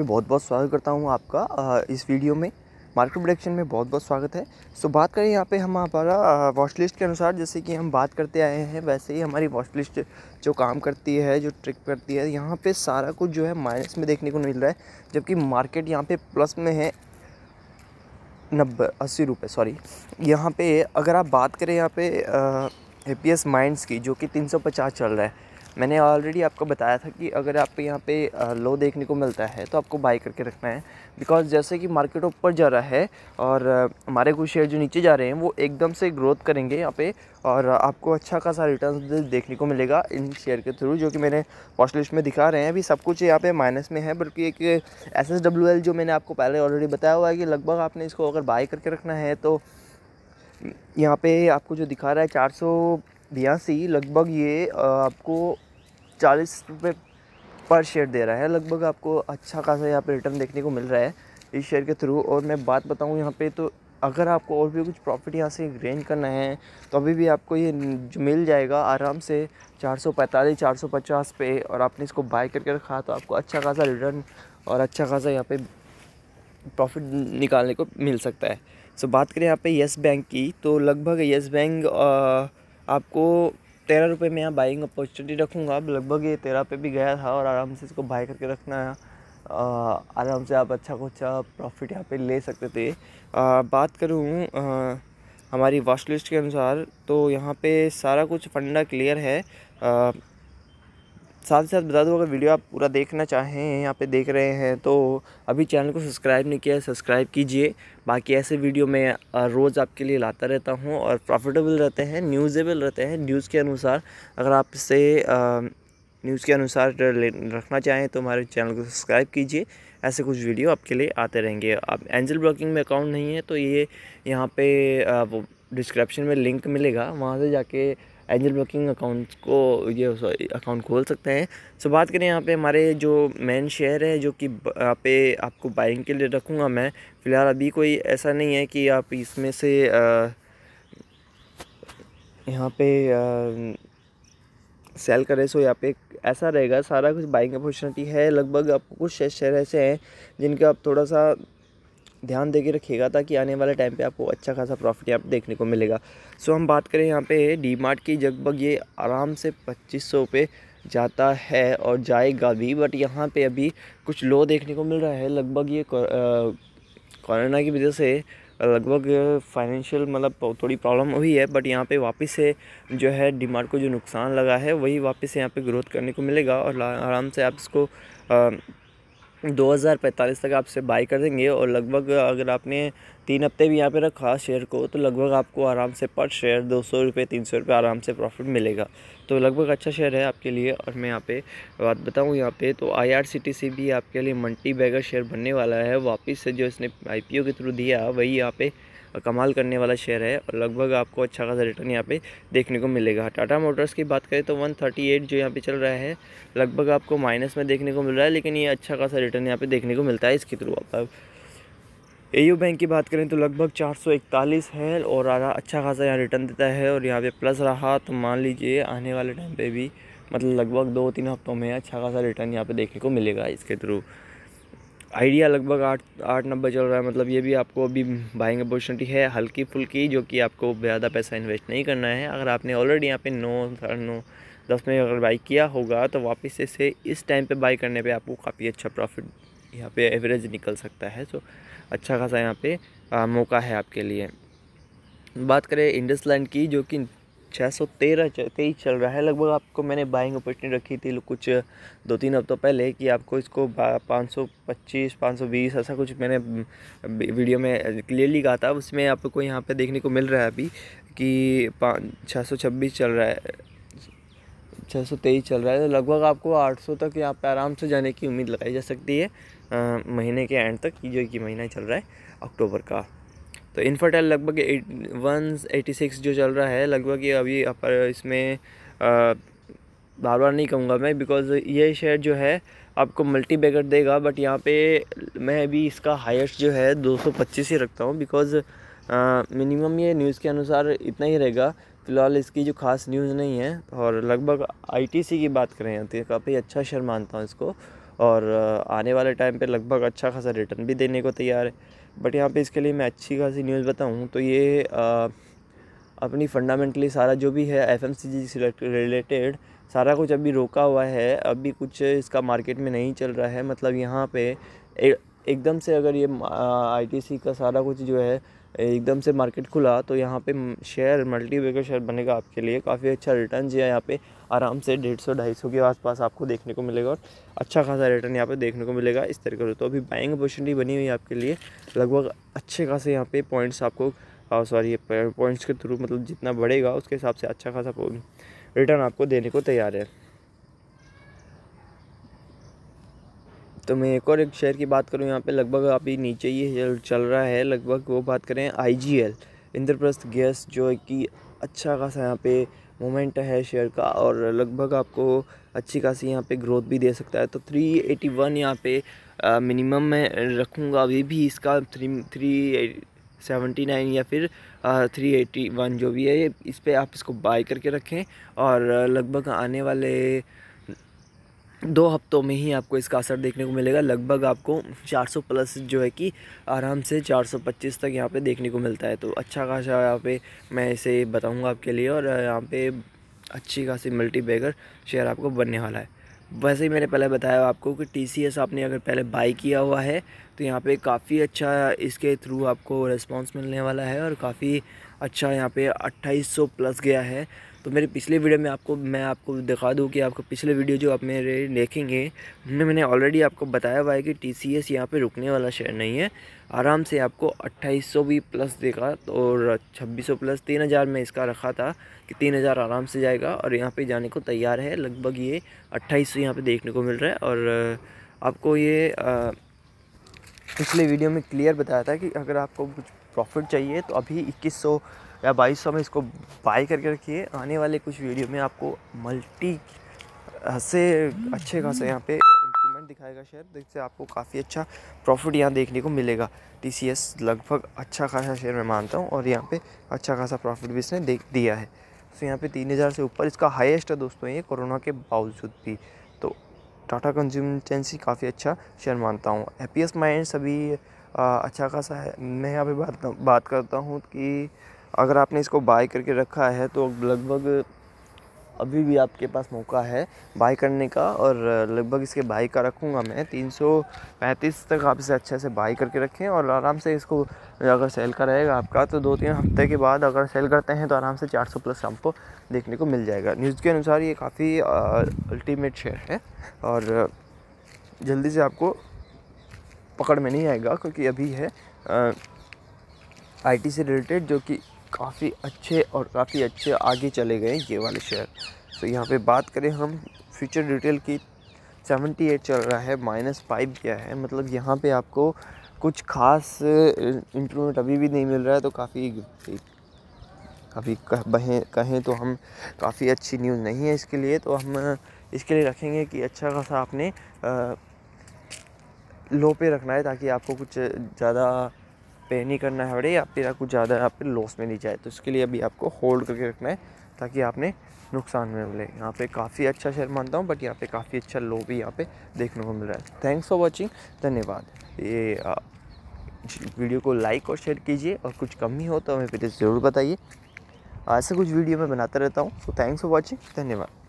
मैं बहुत बहुत स्वागत करता हूँ आपका इस वीडियो में मार्केट प्रोडक्शन में बहुत बहुत स्वागत है सो बात करें यहाँ पे हम हमारा वॉच लिस्ट के अनुसार जैसे कि हम बात करते आए हैं वैसे ही हमारी वॉच लिस्ट जो काम करती है जो ट्रिक करती है यहाँ पे सारा कुछ जो है माइनस में देखने को मिल रहा है जबकि मार्केट यहाँ पे प्लस में है नब्बे अस्सी रुपये सॉरी यहाँ पे अगर आप बात करें यहाँ पे ए पी माइंड्स की जो कि तीन सौ पचास चल रहा है मैंने ऑलरेडी आपको बताया था कि अगर आप यहाँ पे लो देखने को मिलता है तो आपको बाई करके रखना है बिकॉज जैसे कि मार्केट ऊपर जा रहा है और हमारे कुछ शेयर जो नीचे जा रहे हैं वो एकदम से ग्रोथ करेंगे यहाँ पे और आपको अच्छा खासा रिटर्न देखने को मिलेगा इन शेयर के थ्रू जो कि मैंने वॉच लिस्ट में दिखा रहे हैं अभी सब कुछ यहाँ पे माइनस में है बल्कि एक एस एस डब्ल्यू एल जो मैंने आपको पहले ऑलरेडी बताया हुआ है कि लगभग आपने इसको अगर बाई करके रखना है तो यहाँ पर आपको जो दिखा रहा है चार सौ बयासी लगभग ये आपको चालीस रुपये पर शेयर दे रहा है लगभग आपको अच्छा खासा यहाँ पे रिटर्न देखने को मिल रहा है इस शेयर के थ्रू और मैं बात बताऊँ यहाँ पे तो अगर आपको और भी कुछ प्रॉफिट यहाँ से ग्रेन करना है तो अभी भी आपको ये मिल जाएगा आराम से 445 450 पे और आपने इसको बाय करके रखा तो आपको अच्छा खासा रिटर्न और अच्छा खासा यहाँ पे प्रॉफिट निकालने को मिल सकता है सो बात करें यहाँ पे येस बैंक की तो लगभग येस बैंक आपको तेरह रुपये में यहाँ बाइंग अपॉर्चुनिटी रखूँगा लगभग ये तेरह पे भी गया था और आराम से इसको बाई करके रखना है आराम से आप अच्छा कुछ प्रॉफिट यहाँ पे ले सकते थे आ, बात करूँ हमारी वॉश लिस्ट के अनुसार तो यहाँ पे सारा कुछ फंडा क्लियर है आ, साथ ही साथ बता दूँ अगर वीडियो आप पूरा देखना चाहें यहाँ पे देख रहे हैं तो अभी चैनल को सब्सक्राइब नहीं किया है सब्सक्राइब कीजिए बाकी ऐसे वीडियो मैं रोज़ आपके लिए लाता रहता हूँ और प्रॉफिटेबल रहते हैं न्यूज़ेबल रहते हैं न्यूज़ के अनुसार अगर आप इसे न्यूज़ के अनुसार रखना चाहें तो हमारे चैनल को सब्सक्राइब कीजिए ऐसे कुछ वीडियो आपके लिए आते रहेंगे आप एंजल ब्लॉकिंग में अकाउंट नहीं है तो ये यहाँ पर डिस्क्रिप्शन में लिंक मिलेगा वहाँ से जाके एंजल ब्रोकिंग अकाउंट को ये अकाउंट खोल सकते हैं सो बात करें यहाँ पे हमारे जो मेन शेयर है जो कि यहाँ पे आपको बाइंग के लिए रखूँगा मैं फ़िलहाल अभी कोई ऐसा नहीं है कि आप इसमें से यहाँ पे सेल करें सो यहाँ पे ऐसा रहेगा सारा कुछ बाइंग अपॉर्चुनिटी है लगभग आपको कुछ शेयर ऐसे हैं जिनके आप थोड़ा सा ध्यान दे के रखिएगा ताकि आने वाले टाइम पे आपको अच्छा खासा प्रॉफिट यहाँ देखने को मिलेगा सो हम बात करें यहाँ पे डी मार्ट की जगभग ये आराम से पच्चीस सौ पे जाता है और जाएगा भी बट यहाँ पे अभी कुछ लो देखने को मिल रहा है लगभग ये कोरोना की वजह से लगभग फाइनेंशियल मतलब थोड़ी प्रॉब्लम हुई है बट यहाँ पे वापस से जो है डिमांड को जो नुकसान लगा है वही वापस से यहाँ पे ग्रोथ करने को मिलेगा और आराम से आप इसको दो हज़ार पैंतालीस तक आपसे बाई कर देंगे और लगभग अगर आपने तीन हफ्ते भी यहाँ पे रखा शेयर को तो लगभग आपको आराम से पर शेयर दो सौ रुपये तीन सौ रुपये आराम से प्रॉफिट मिलेगा तो लगभग अच्छा शेयर है आपके लिए और मैं यहाँ पे बात बताऊँ यहाँ पे तो आईआरसीटीसी भी आपके लिए मल्टी बैगर शेयर बनने वाला है वापस से जो इसने आई के थ्रू दिया वही यहाँ पर कमाल करने वाला शेयर है और लगभग आपको अच्छा खासा रिटर्न यहाँ पे देखने को मिलेगा टाटा मोटर्स की बात करें तो 138 जो यहाँ पे चल रहा है लगभग आपको माइनस में देखने को मिल रहा है लेकिन ये अच्छा खासा रिटर्न यहाँ पे देखने को मिलता है इसके थ्रू आप ए बैंक की बात करें तो लगभग 441 है और अच्छा खासा यहाँ रिटर्न देता है और यहाँ पे प्लस रहा तो मान लीजिए आने वाले टाइम पे भी मतलब लगभग दो तीन हफ्तों में अच्छा खासा रिटर्न यहाँ पे देखने को मिलेगा इसके थ्रू आइडिया लगभग आठ आठ नब्बे चल रहा है मतलब ये भी आपको अभी बाइंग अपॉर्चुनिटी है हल्की फुल्की जो कि आपको ज़्यादा पैसा इन्वेस्ट नहीं करना है अगर आपने ऑलरेडी यहाँ पे नौ साढ़े नौ दस में अगर बाई किया होगा तो वापस इसे इस टाइम पे बाई करने पे आपको काफ़ी अच्छा प्रॉफिट यहाँ पे एवरेज निकल सकता है तो अच्छा खासा यहाँ पर मौका है आपके लिए बात करें इंडस लैंड की जो कि छः सौ तेरह तेईस चल रहा है लगभग आपको मैंने बाइंग अपॉर्चुनिटी रखी थी कुछ दो तीन हफ्तों पहले कि आपको इसको पाँच सौ पच्चीस पाँच सौ बीस ऐसा कुछ मैंने वीडियो में क्लियरली कहा था उसमें आपको यहाँ पे देखने को मिल रहा है अभी कि छः सौ छब्बीस चल रहा है छः सौ तेईस चल रहा है तो लगभग आपको आठ सौ तक यहाँ पे आराम से जाने की उम्मीद लगाई जा सकती है आ, महीने के एंड तक जो कि महीना चल रहा है अक्टूबर का तो इन्फर्टाइल लगभग एट वन एटी सिक्स जो चल रहा है लगभग ये अभी अपर इसमें बार बार नहीं कहूँगा मैं बिकॉज़ ये शेयर जो है आपको मल्टी बैगर देगा बट यहाँ पे मैं अभी इसका हाइस्ट जो है दो सौ पच्चीस ही रखता हूँ बिकॉज़ मिनिमम ये न्यूज़ के अनुसार इतना ही रहेगा फ़िलहाल इसकी जो खास न्यूज़ नहीं है और लगभग आई की बात करें तो काफ़ी अच्छा शेयर मानता हूँ इसको और आने वाले टाइम पे लगभग अच्छा खासा रिटर्न भी देने को तैयार है बट यहाँ पे इसके लिए मैं अच्छी खासी न्यूज़ बताऊँ तो ये आ, अपनी फंडामेंटली सारा जो भी है एफ एम रिलेटेड सारा कुछ अभी रोका हुआ है अभी कुछ इसका मार्केट में नहीं चल रहा है मतलब यहाँ पे एकदम से अगर ये आईटीसी का सारा कुछ जो है एकदम से मार्केट खुला तो यहाँ पे शेयर मल्टी वेगर शेयर बनेगा आपके लिए काफ़ी अच्छा रिटर्न जो है यहाँ पे आराम से डेढ़ सौ ढाई सौ के आसपास आपको देखने को मिलेगा और अच्छा खासा रिटर्न यहाँ पे देखने को मिलेगा इस तरीके से तो अभी बाइंग अपॉर्चुनिटी बनी हुई है आपके लिए लगभग अच्छे खासे यहाँ पे पॉइंट्स आपको सॉरी पॉइंट्स के थ्रू मतलब जितना बढ़ेगा उसके हिसाब से अच्छा खासा रिटर्न आपको देने को तैयार है तो मैं एक और एक शेयर की बात करूँ यहाँ पे लगभग अभी नीचे ही चल रहा है लगभग वो बात करें आईजीएल इंद्रप्रस्थ गैस जो कि अच्छा खासा यहाँ पे मोमेंट है शेयर का और लगभग आपको अच्छी खासी यहाँ पे ग्रोथ भी दे सकता है तो 381 एटी वन यहाँ पे मिनिमम मैं रखूँगा अभी भी इसका थ्री थ्री सेवेंटी नाइन या फिर थ्री एटी वन जो भी है इस पर आप इसको बाई करके रखें और लगभग आने वाले दो हफ्तों में ही आपको इसका असर देखने को मिलेगा लगभग आपको 400 प्लस जो है कि आराम से 425 तक यहाँ पे देखने को मिलता है तो अच्छा खासा यहाँ पे मैं इसे बताऊँगा आपके लिए और यहाँ पे अच्छी खासी मल्टी बैगर शेयर आपको बनने वाला है वैसे ही मैंने पहले बताया आपको कि टी आपने अगर पहले बाई किया हुआ है तो यहाँ पर काफ़ी अच्छा इसके थ्रू आपको रिस्पॉन्स मिलने वाला है और काफ़ी अच्छा यहाँ पे अट्ठाईस प्लस गया है तो मेरे पिछले वीडियो में आपको मैं आपको दिखा दूँ कि आपको पिछले वीडियो जो आप मेरे देखेंगे उनमें मैंने ऑलरेडी आपको बताया हुआ है कि टी सी एस यहाँ पर रुकने वाला शेयर नहीं है आराम से आपको अट्ठाईस सौ भी प्लस देगा और छब्बीस सौ प्लस तीन हज़ार में इसका रखा था कि तीन हज़ार आराम से जाएगा और यहाँ पर जाने को तैयार है लगभग ये अट्ठाईस सौ यहाँ पर देखने को मिल रहा है और आपको ये पिछले वीडियो में क्लियर बताया था कि अगर आपको कुछ प्रॉफिट चाहिए तो अभी इक्कीस सौ या बाईस सौ में इसको बाई करके रखिए आने वाले कुछ वीडियो में आपको मल्टी से अच्छे खासे यहाँ पे इंप्रूवमेंट दिखाएगा शेयर जिससे आपको काफ़ी अच्छा प्रॉफिट यहाँ देखने को मिलेगा टी लगभग अच्छा खासा शेयर मैं मानता हूँ और यहाँ पर अच्छा खासा प्रॉफिट भी इसने देख दिया है तो यहाँ पे तीन हज़ार से ऊपर इसका हाईएस्ट है दोस्तों ये कोरोना के बावजूद भी तो टाटा कंज्यूमटेंसी काफ़ी अच्छा शेयर मानता हूँ हैप्पीएस्ट माइंड सभी अच्छा खासा है मैं यहाँ पे बात बात करता हूँ कि अगर आपने इसको बाय करके रखा है तो लगभग अभी भी आपके पास मौका है बाय करने का और लगभग इसके बाई का रखूँगा मैं तीन तक आप इसे अच्छे से बाई करके रखें और आराम से इसको अगर सेल का रहेगा आपका तो दो तीन हफ्ते के बाद अगर सेल करते हैं तो आराम से 400 प्लस आपको देखने को मिल जाएगा न्यूज़ के अनुसार ये काफ़ी अल्टीमेट शेयर है और जल्दी से आपको पकड़ में नहीं आएगा क्योंकि अभी है आई से रिलेटेड जो कि काफ़ी अच्छे और काफ़ी अच्छे आगे चले गए ये वाले शेयर तो यहाँ पे बात करें हम फ्यूचर डिटेल की 78 चल रहा है माइनस फाइव क्या है मतलब यहाँ पे आपको कुछ खास इम्प्रूवमेंट अभी भी नहीं मिल रहा है तो काफ़ी काफ़ी कहें बहें कहें तो हम काफ़ी अच्छी न्यूज़ नहीं है इसके लिए तो हम इसके लिए रखेंगे कि अच्छा खासा आपने आ, लो पे रखना है ताकि आपको कुछ ज़्यादा पे नहीं करना है बड़े या फिर कुछ ज़्यादा यहाँ पे लॉस में नहीं जाए तो इसके लिए अभी आपको होल्ड करके रखना है ताकि आपने नुकसान में मिले यहाँ पे काफ़ी अच्छा शेयर मानता हूँ बट यहाँ पे काफ़ी अच्छा लो भी यहाँ पे देखने को मिल रहा है थैंक्स फॉर वॉचिंग धन्यवाद ये वीडियो को लाइक और शेयर कीजिए और कुछ कमी हो तो हमें फिर ज़रूर बताइए ऐसे कुछ वीडियो मैं बनाता रहता हूँ सो थैंक्स फॉर वॉचिंग धन्यवाद